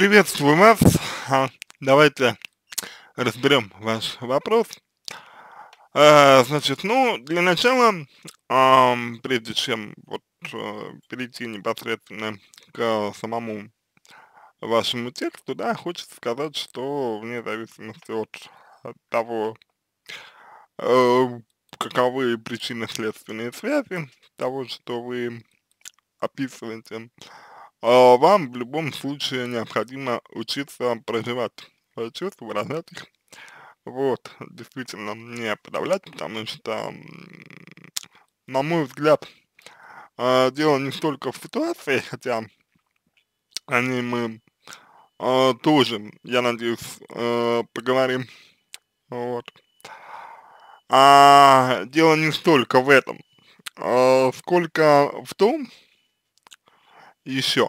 Приветствую вас. А, давайте разберем ваш вопрос. А, значит, ну, для начала, а, прежде чем вот э, перейти непосредственно к самому вашему тексту, да, хочется сказать, что вне зависимости от того, э, каковы причины следственные связи того, что вы описываете, а вам в любом случае необходимо учиться проживать свои чувства, выражать их. Вот, действительно, не подавлять, потому что, на мой взгляд, а, дело не столько в ситуации, хотя они мы а, тоже, я надеюсь, э, поговорим, вот. А дело не столько в этом, сколько в том, еще,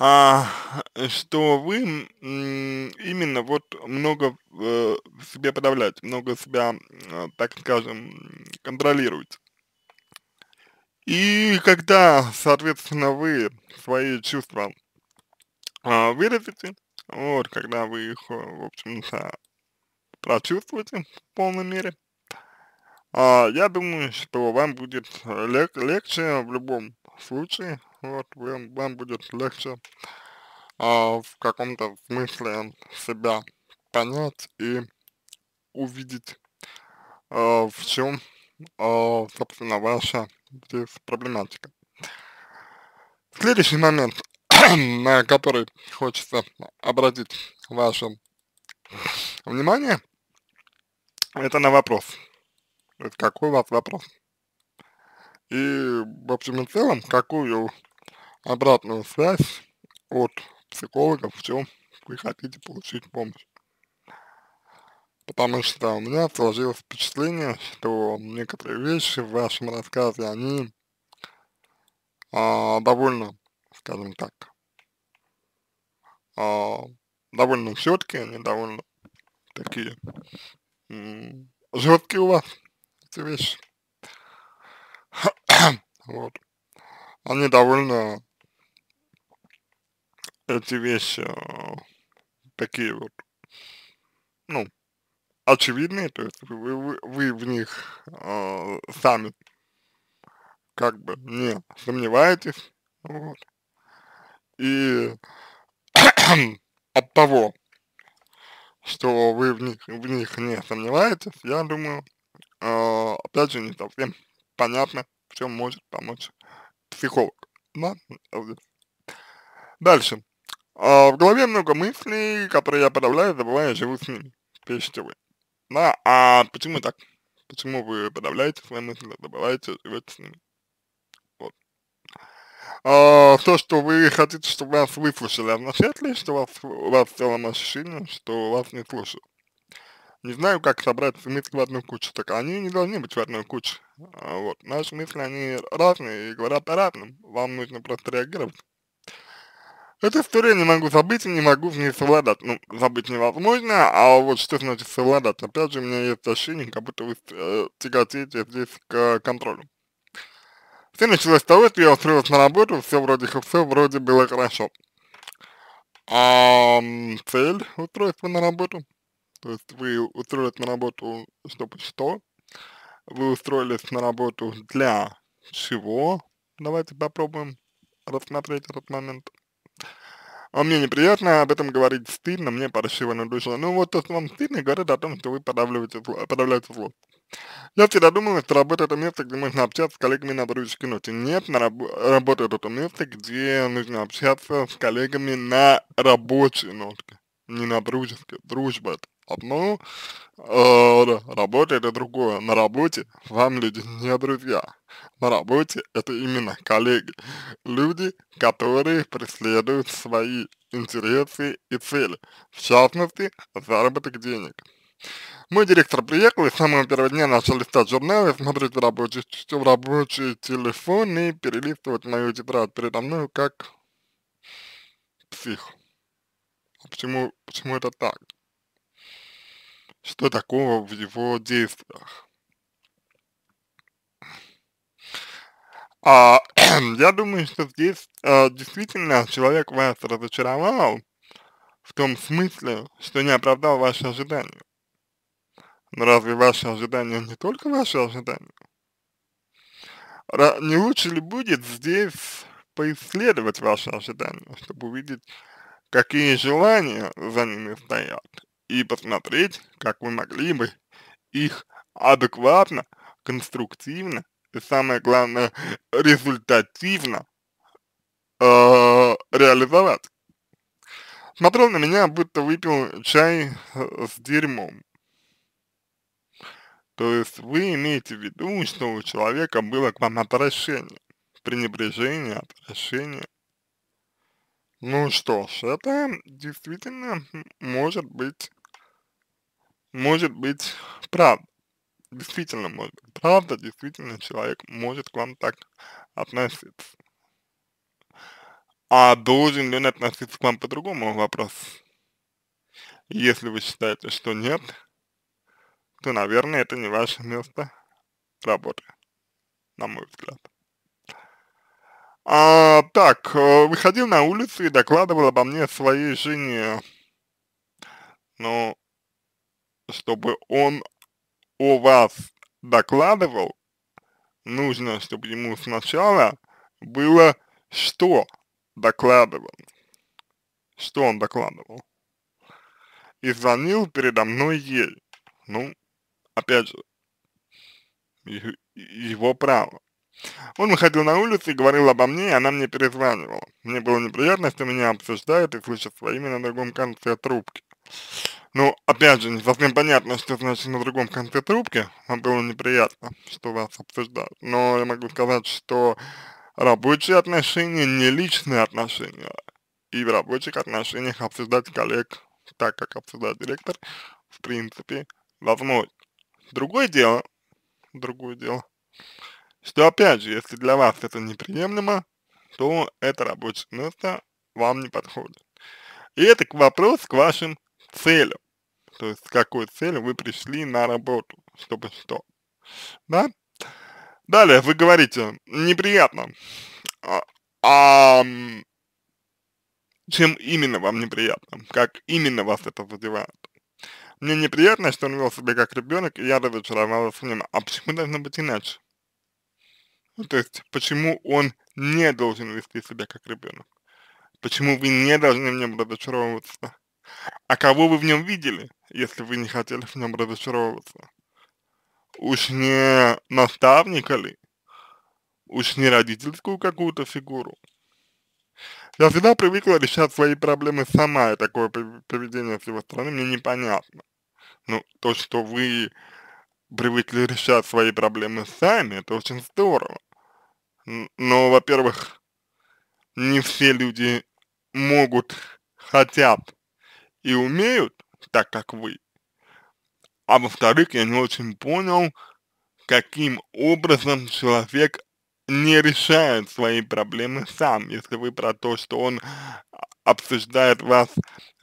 а, что вы именно вот много э, себе подавляете, много себя, э, так скажем, контролируете. И когда, соответственно, вы свои чувства э, выразите, вот, когда вы их, э, в общем-то, прочувствуете в полной мере, э, я думаю, что вам будет лег легче в любом случай, вот, вы, вам будет легче а, в каком-то смысле себя понять и увидеть, а, в чем, а, собственно, ваша здесь проблематика. Следующий момент, на который хочется обратить ваше внимание, это на вопрос. Это какой у вас вопрос? И, в общем и целом, какую обратную связь от психологов, в чем вы хотите получить помощь. Потому что у меня сложилось впечатление, что некоторые вещи в вашем рассказе, они а, довольно, скажем так, а, довольно четкие, они довольно такие жесткие у вас, эти вещи. Вот. Они довольно эти вещи э, такие вот, ну, очевидные, то есть вы, вы, вы в них э, сами как бы не сомневаетесь, вот. И от того, что вы в них, в них не сомневаетесь, я думаю, э, опять же, не совсем понятно, чем может помочь психолог. Да? Дальше. А, в голове много мыслей, которые я подавляю, забывая, живу с ними. Пишите вы. Да, а почему так? Почему вы подавляете свои мысли, забываете, живете с ними? Вот. А, то, что вы хотите, чтобы вас выслушали, означает ли, что вас, у вас в целом ощущение, что вас не слушают? не знаю, как собрать все мысли в одну кучу. Так они не должны быть в одной куче. А вот. Наши мысли, они разные и говорят о разном. Вам нужно просто реагировать. Эту историю не могу забыть и не могу в ней совладать. Ну, забыть невозможно, а вот что значит совладать? Опять же, у меня есть ощущение, как будто вы э, тяготеете здесь к контролю. Все началось с того, что я устроилась на работу, все вроде, все вроде было хорошо. А цель устройства на работу – то есть вы устроились на работу, чтобы что? Вы устроились на работу для чего? Давайте попробуем рассмотреть этот момент. А мне неприятно, об этом говорить стыдно, мне паршиво на душе. Ну вот то, что вам стыдно, говорит о том, что вы подавляете зло. Подавляете зло. Я всегда думал, что работа это место, где можно общаться с коллегами на ручке ноте. Нет, на раб работа это место, где нужно общаться с коллегами на рабочей нотке. Не на дружеской. Дружба это одно, э, работа это другое. На работе вам люди не друзья. На работе это именно коллеги. Люди, которые преследуют свои интересы и цели. В частности, заработок денег. Мой директор приехал, и с самого первого дня начал листать журналы, смотреть в рабочий, в рабочий телефон и перелистывать мою тетрадь передо мной как псих. Почему, почему это так? Что такого в его действиях? А, я думаю, что здесь а, действительно человек вас разочаровал в том смысле, что не оправдал ваши ожидания. Но разве ваши ожидания не только ваши ожидания? Ра не лучше ли будет здесь поисследовать ваши ожидания, чтобы увидеть, какие желания за ними стоят, и посмотреть, как вы могли бы их адекватно, конструктивно и самое главное результативно э, реализовать. Смотрел на меня, будто выпил чай э, с дерьмом. То есть вы имеете в виду, что у человека было к вам отвращение, пренебрежение, отвращение. Ну что ж, это действительно может быть может быть правда. Действительно может быть правда, действительно человек может к вам так относиться. А должен ли он относиться к вам по-другому? Вопрос. Если вы считаете, что нет, то, наверное, это не ваше место работы, на мой взгляд. А, так, э, выходил на улицу и докладывал обо мне своей жене. но чтобы он о вас докладывал, нужно, чтобы ему сначала было что докладывал. Что он докладывал? И звонил передо мной ей. Ну, опять же, его право. Он выходил на улицу и говорил обо мне, и она мне перезванивала. Мне было неприятно, что меня обсуждают и слышат своими на другом конце трубки. Ну, опять же, не совсем понятно, что значит на другом конце трубки, вам было неприятно, что вас обсуждают, но я могу сказать, что рабочие отношения не личные отношения, и в рабочих отношениях обсуждать коллег так, как обсуждает директор, в принципе, возможно. Другое дело, другое дело, что опять же, если для вас это неприемлемо, то это рабочее место вам не подходит. И это к вопрос к вашим целям. То есть, с какой целью вы пришли на работу, чтобы что. Да? Далее, вы говорите, неприятно. А, а чем именно вам неприятно? Как именно вас это задевает? Мне неприятно, что он вел себя как ребенок, и я разочаровалась в нем. А почему должно быть иначе? Ну, то есть, почему он не должен вести себя как ребенок? Почему вы не должны в нем разочаровываться? А кого вы в нем видели, если вы не хотели в нем разочаровываться? Уж не наставника ли? Уж не родительскую какую-то фигуру? Я всегда привыкла решать свои проблемы сама, и такое поведение с его стороны мне непонятно. Ну, то, что вы привыкли решать свои проблемы сами, это очень здорово. Но, во-первых, не все люди могут, хотят и умеют, так как вы. А во-вторых, я не очень понял, каким образом человек не решает свои проблемы сам, если вы про то, что он а, обсуждает вас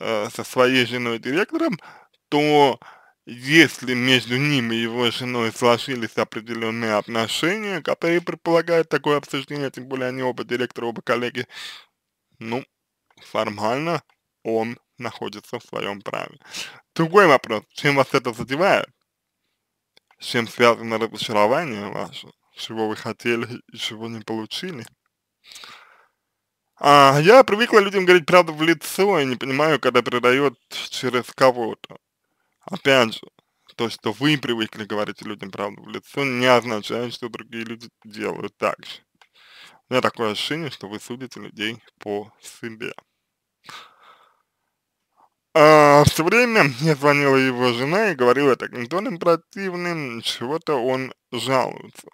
э, со своей женой-директором, то если между ним и его женой сложились определенные отношения, которые предполагают такое обсуждение, тем более они оба директора, оба коллеги, ну, формально он находится в своем праве. Другой вопрос, чем вас это задевает? С чем связано разочарование ваше? Чего вы хотели и чего не получили? А, я привыкла людям говорить правду в лицо и не понимаю, когда передает через кого-то. Опять же, то, что вы привыкли говорить людям правду в лицо, не означает, что другие люди делают так же. У меня такое ощущение, что вы судите людей по себе. А, все время мне звонила его жена и говорила таким тоном противным, чего-то он жалуется.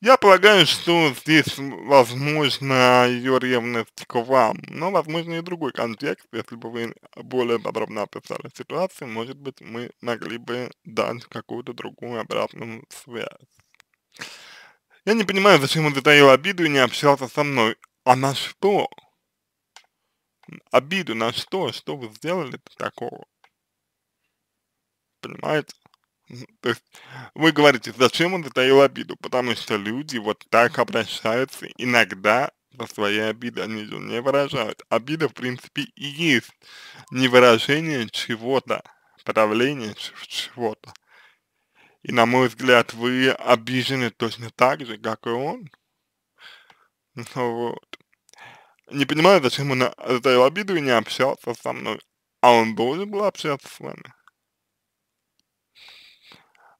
Я полагаю, что здесь, возможно, ее ревность к вам, но, возможно, и другой контекст, если бы вы более подробно описали ситуацию, может быть, мы могли бы дать какую-то другую обратную связь. Я не понимаю, зачем он затаил обиду и не общался со мной. А на что? обиду на что, что вы сделали такого? Понимаете? То есть вы говорите, зачем он затаил обиду? Потому что люди вот так обращаются иногда со своей обидой, они ее не выражают. Обида, в принципе, и есть не выражение чего-то, подавление чего-то. И, на мой взгляд, вы обижены точно так же, как и он. Ну вот не понимаю, зачем он затаил обиду и не общался со мной. А он должен был общаться с вами.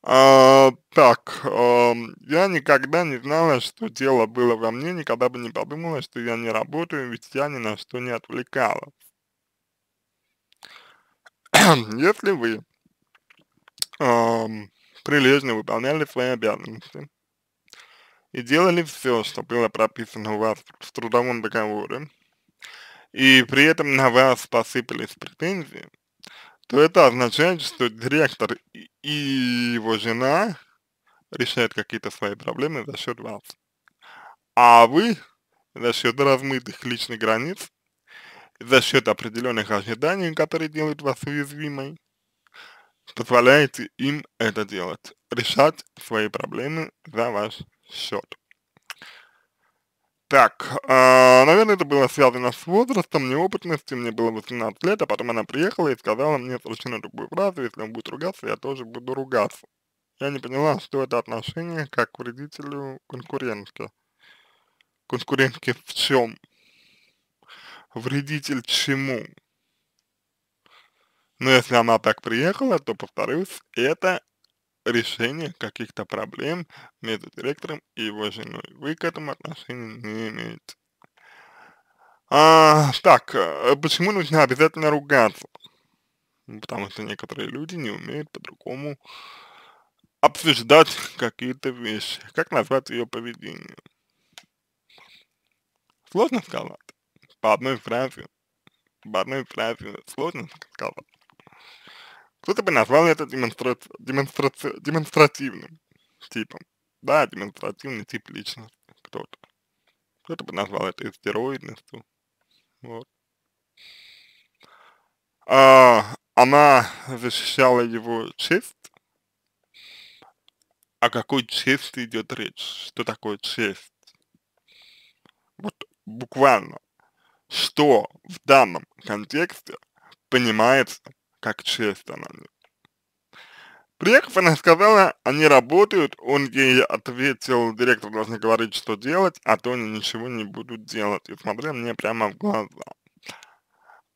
А, так, а, я никогда не знала, что дело было во мне, никогда бы не подумала, что я не работаю, ведь я ни на что не отвлекала. Если вы а, прилежно выполняли свои обязанности, и делали все, что было прописано у вас в трудовом договоре, и при этом на вас посыпались претензии, то это означает, что директор и его жена решают какие-то свои проблемы за счет вас. А вы за счет размытых личных границ, за счет определенных ожиданий, которые делают вас уязвимой, позволяете им это делать, решать свои проблемы за вас счет. Так, э, наверное, это было связано с возрастом, неопытностью, мне было 18 лет, а потом она приехала и сказала мне совершенно другую фразу, если он будет ругаться, я тоже буду ругаться. Я не поняла, что это отношение как к вредителю конкурентки. Конкурентки в чем? Вредитель чему? Но если она так приехала, то, повторюсь, это решения каких-то проблем между директором и его женой. Вы к этому отношения не имеете. А, так, э, почему нужно обязательно ругаться? Ну, потому что некоторые люди не умеют по-другому обсуждать какие-то вещи. Как назвать ее поведение? Сложно сказать. По одной фразе. По одной фразе сложно сказать. Кто-то бы назвал это демонстра... Демонстра... демонстративным типом. Да, демонстративный тип личности кто-то. Кто-то бы назвал это истероидностью. Вот. А, она защищала его честь. О какой чести идет речь? Что такое честь? Вот буквально, что в данном контексте понимается как честно. Приехав, она сказала, они работают, он ей ответил, директор должен говорить, что делать, а то они ничего не будут делать, и смотрел мне прямо в глаза.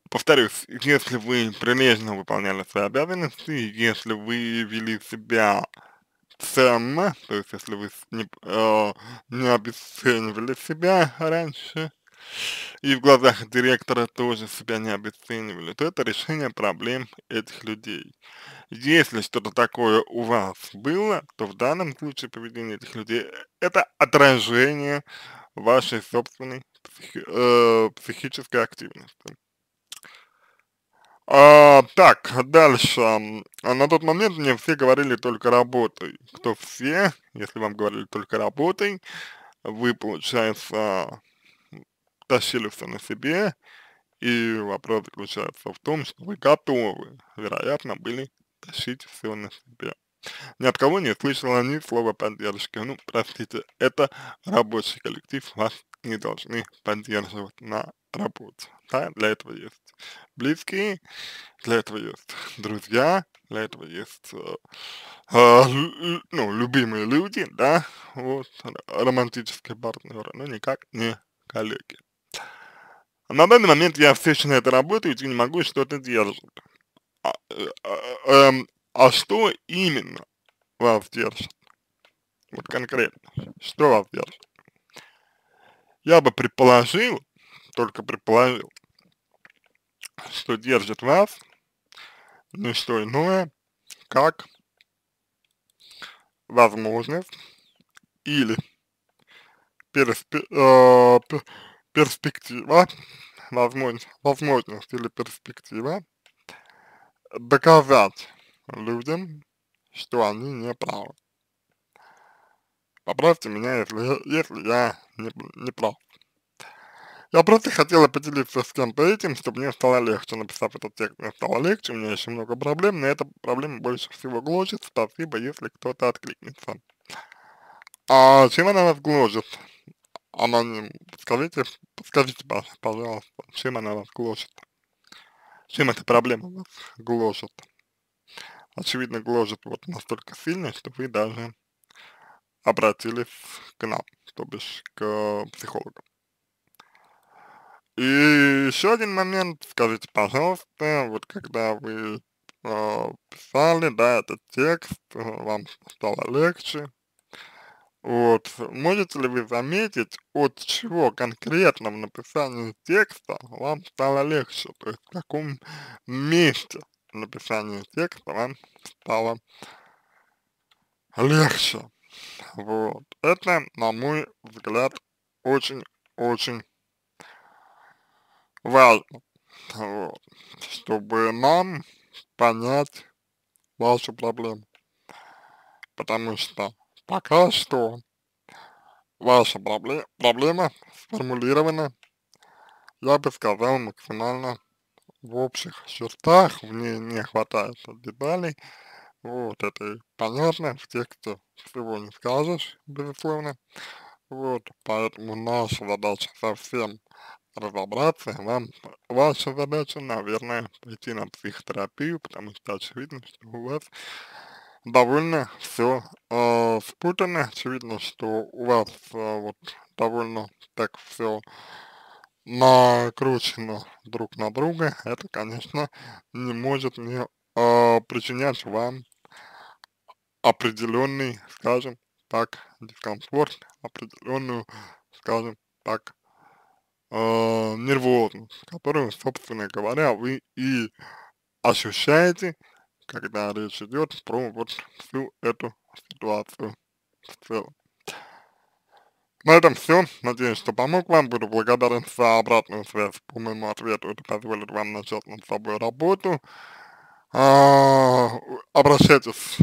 Повторюсь, если вы прилежно выполняли свои обязанности, если вы вели себя ценно, то есть если вы не, э, не обесценивали себя раньше, и в глазах директора тоже себя не обесценивали, то это решение проблем этих людей. Если что-то такое у вас было, то в данном случае поведение этих людей – это отражение вашей собственной психи э, психической активности. А, так, дальше. А, на тот момент мне все говорили только работой. Кто все, если вам говорили только работой, вы, получается, тащили все на себе, и вопрос заключается в том, что вы готовы, вероятно, были тащить все на себе. Ни от кого не слышала ни слова поддержки. Ну, простите, это рабочий коллектив, вас не должны поддерживать на работе. Да, для этого есть близкие, для этого есть друзья, для этого есть, э, э, ну, любимые люди, да, вот, романтические партнеры, но никак не коллеги. А на данный момент я все еще на это работаю, и не могу что-то держать. А, э, а, эм, а что именно вас держит? Вот конкретно, что вас держит? Я бы предположил, только предположил, что держит вас ну что иное, как возможность или перспе, э, перспектива, возможно, возможность или перспектива доказать людям, что они не правы. Поправьте меня, если, если я не, не прав. Я просто хотела поделиться с кем-то этим, чтобы мне стало легче. Написав этот текст, мне стало легче, у меня еще много проблем, но эта проблема больше всего гложет. Спасибо, если кто-то откликнется. А чем она нас гложет? аноним. Подскажите, подскажите, пожалуйста, чем она вас гложет? Чем эта проблема вас гложет? Очевидно, гложет вот настолько сильно, что вы даже обратились к нам, то бишь к психологу. И еще один момент, скажите, пожалуйста, вот когда вы э, писали, да, этот текст, вам стало легче, вот, можете ли вы заметить, от чего конкретно в написании текста вам стало легче, то есть в каком месте написания текста вам стало легче. Вот. Это, на мой взгляд, очень-очень важно, вот, чтобы нам понять вашу проблему. Потому что Пока а что ваша пробле проблема сформулирована, я бы сказал, максимально в общих чертах, в ней не хватает деталей, вот, это понятно, в тексте всего не скажешь, безусловно, вот, поэтому наша задача совсем разобраться, вам, ваша задача, наверное, пойти на психотерапию, потому что очевидно, что у вас довольно все э, а, спутано. Очевидно, что у вас э, вот довольно так все накручено друг на друга. Это, конечно, не может не э, причинять вам определенный, скажем так, дискомфорт, определенную, скажем так, э, нервозность, которую, собственно говоря, вы и ощущаете, когда речь идет про вот всю эту ситуацию в целом. На этом все. Надеюсь, что помог вам. Буду благодарен за обратную связь по моему ответу. Это позволит вам начать над собой работу. А, обращайтесь